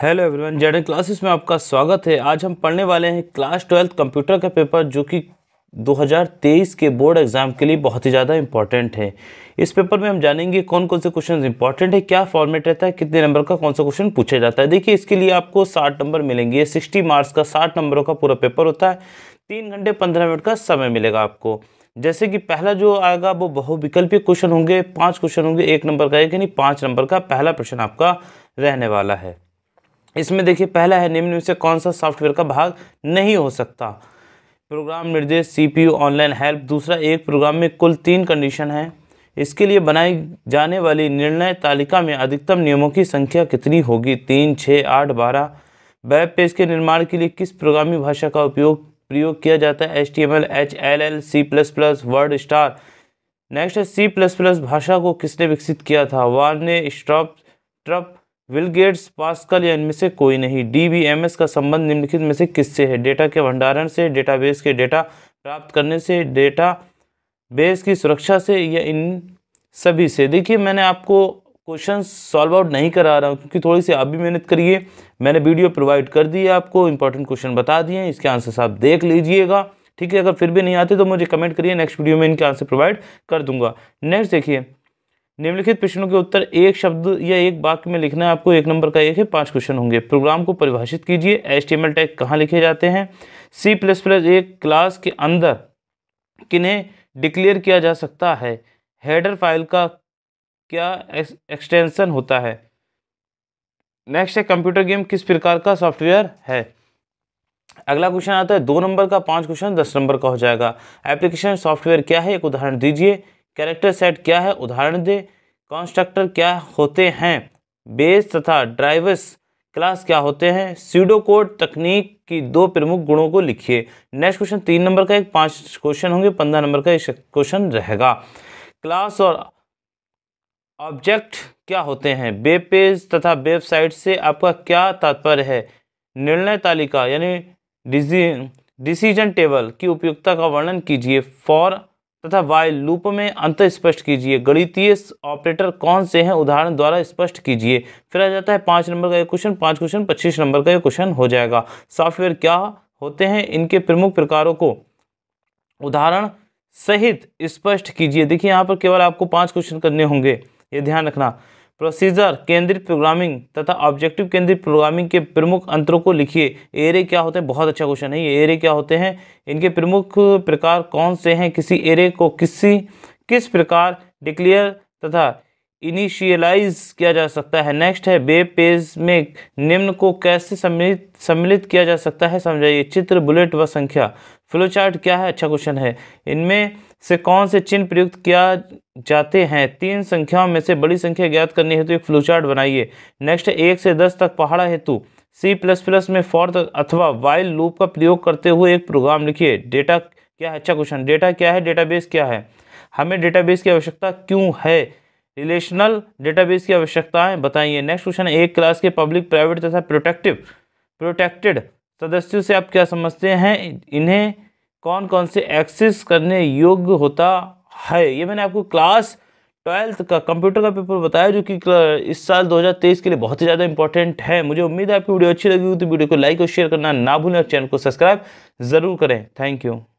hello everyone Z classes में आपका स्वागत है आज हम पढ़ने वाले हैं क्लास ट्वेल्थ कंप्यूटर का पेपर जो कि 2023 के बोर्ड एग्ज़ाम के लिए बहुत ही ज़्यादा इंपॉर्टेंट है इस पेपर में हम जानेंगे कौन कौन से क्वेश्चन इंपॉर्टेंट है क्या फॉर्मेट रहता है कितने नंबर का कौन सा क्वेश्चन पूछा जाता है देखिए इसके लिए आपको साठ नंबर मिलेंगे सिक्सटी मार्क्स का साठ नंबरों का पूरा पेपर होता है तीन घंटे पंद्रह मिनट का समय मिलेगा आपको जैसे कि पहला जो आएगा वो बहुविकल्पीय क्वेश्चन होंगे पाँच क्वेश्चन होंगे एक नंबर का एक यानी पाँच नंबर का पहला प्रश्न आपका रहने वाला है इसमें देखिए पहला है निम्न में से कौन सा सॉफ्टवेयर का भाग नहीं हो सकता प्रोग्राम निर्देश सीपीयू ऑनलाइन हेल्प दूसरा एक प्रोग्राम में कुल तीन कंडीशन है इसके लिए बनाई जाने वाली निर्णय तालिका में अधिकतम नियमों की संख्या कितनी होगी तीन छः आठ बारह वेब पेज के निर्माण के लिए किस प्रोग्रामी भाषा का उपयोग प्रयोग किया जाता है H T M L H L L C plus plus word star next है सी प्लस प्लस भाषा को किसने विकसित किया था Bjarne Stroustrup Bill Gates Pascal या इनमें से कोई नहीं एस का संबंध निम्नलिखित में से किससे है डेटा के भंडारण से डेटाबेस के डेटा प्राप्त करने से डेटा बेस की सुरक्षा से या इन सभी से देखिए मैंने आपको क्वेश्चन सॉल्व आउट नहीं करा रहा हूँ क्योंकि थोड़ी सी आप भी मेहनत करिए मैंने वीडियो प्रोवाइड कर दी है आपको इंपॉर्टेंट क्वेश्चन बता दिए इसके आंसर्स आप देख लीजिएगा ठीक है अगर फिर भी नहीं आते तो मुझे कमेंट करिए नेक्स्ट वीडियो में इनके आंसर प्रोवाइड कर दूंगा नेक्स्ट देखिए निम्नलिखित प्रश्नों के उत्तर एक शब्द या एक वाक्य में लिखना है आपको एक नंबर का एक है पांच क्वेश्चन होंगे प्रोग्राम को परिभाषित कीजिए H T M L tag कहाँ लिखे जाते हैं सी प्लस प्लस एक क्लास के अंदर किन्हें डिक्लेयर किया जा सकता है हेडर फाइल का क्या एक्सटेंशन होता है नेक्स्ट है कंप्यूटर गेम किस प्रकार का सॉफ्टवेयर है अगला क्वेश्चन आता है दो नंबर का पांच क्वेश्चन दस नंबर का हो जाएगा एप्लीकेशन सॉफ्टवेयर क्या है एक उदाहरण दीजिए कैरेक्टर सेट क्या है उदाहरण दे कॉन्स्ट्रक्टर क्या होते हैं बेस तथा ड्राइवर्स क्लास क्या होते हैं सीडो कोड तकनीक की दो प्रमुख गुणों को लिखिए नेक्स्ट क्वेश्चन तीन नंबर का एक पांच क्वेश्चन होंगे पंद्रह नंबर का एक क्वेश्चन रहेगा क्लास और ऑब्जेक्ट क्या होते हैं वेब पेज तथा वेबसाइट से आपका क्या तात्पर्य है निर्णय तालिका यानी डिसीजन टेबल की उपयोगिता का वर्णन कीजिए फॉर तथा वाइल लूप में अंत स्पष्ट कीजिए गणितीय ऑपरेटर कौन से हैं उदाहरण द्वारा स्पष्ट कीजिए फिर आ जाता है पाँच नंबर का ये क्वेश्चन पाँच क्वेश्चन पच्चीस नंबर का ये क्वेश्चन हो जाएगा सॉफ्टवेयर क्या होते हैं इनके प्रमुख प्रकारों को उदाहरण सहित स्पष्ट कीजिए देखिए यहाँ पर केवल आपको पाँच क्वेश्चन करने होंगे ये ध्यान रखना प्रोसीजर केंद्रित प्रोग्रामिंग तथा ऑब्जेक्टिव केंद्रित प्रोग्रामिंग के प्रमुख अंतरों को लिखिए एरे क्या होते हैं बहुत अच्छा क्वेश्चन है ये एरे क्या होते हैं इनके प्रमुख प्रकार कौन से हैं किसी एरे को किसी किस प्रकार डिक्लेयर तथा इनिशियलाइज किया जा सकता है नेक्स्ट है वेब पेज में निम्न को कैसे सम्मिलित सम्मिलित किया जा सकता है समझाइए चित्र बुलेट व संख्या फ्लोचार्ट क्या है अच्छा क्वेश्चन है इनमें से कौन से चिन्ह प्रयुक्त किया जाते हैं तीन संख्याओं में से बड़ी संख्या ज्ञात करने हेतु तो एक फ्लूचार्ट बनाइए नेक्स्ट एक से दस तक पहाड़ा हेतु सी प्लस प्लस में फॉर अथवा वाइल लूप का प्रयोग करते हुए एक प्रोग्राम लिखिए डेटा क्या है अच्छा क्वेश्चन डेटा क्या है डेटाबेस क्या है हमें डेटाबेस की आवश्यकता क्यों है रिलेशनल डेटाबेस की आवश्यकताएं बताइए नेक्स्ट क्वेश्चन एक क्लास के पब्लिक प्राइवेट तथा प्रोटेक्टिव प्रोटेक्टेड सदस्यों से आप क्या समझते हैं इन्हें कौन कौन से एक्सेस करने योग्य होता है ये मैंने आपको क्लास ट्वेल्थ का कंप्यूटर का पेपर बताया जो कि इस साल 2023 के लिए बहुत ही ज़्यादा इंपॉर्टेंट है मुझे उम्मीद है आपकी वीडियो अच्छी लगी हुई तो वीडियो को लाइक और शेयर करना ना भूलें और चैनल को सब्सक्राइब ज़रूर करें थैंक यू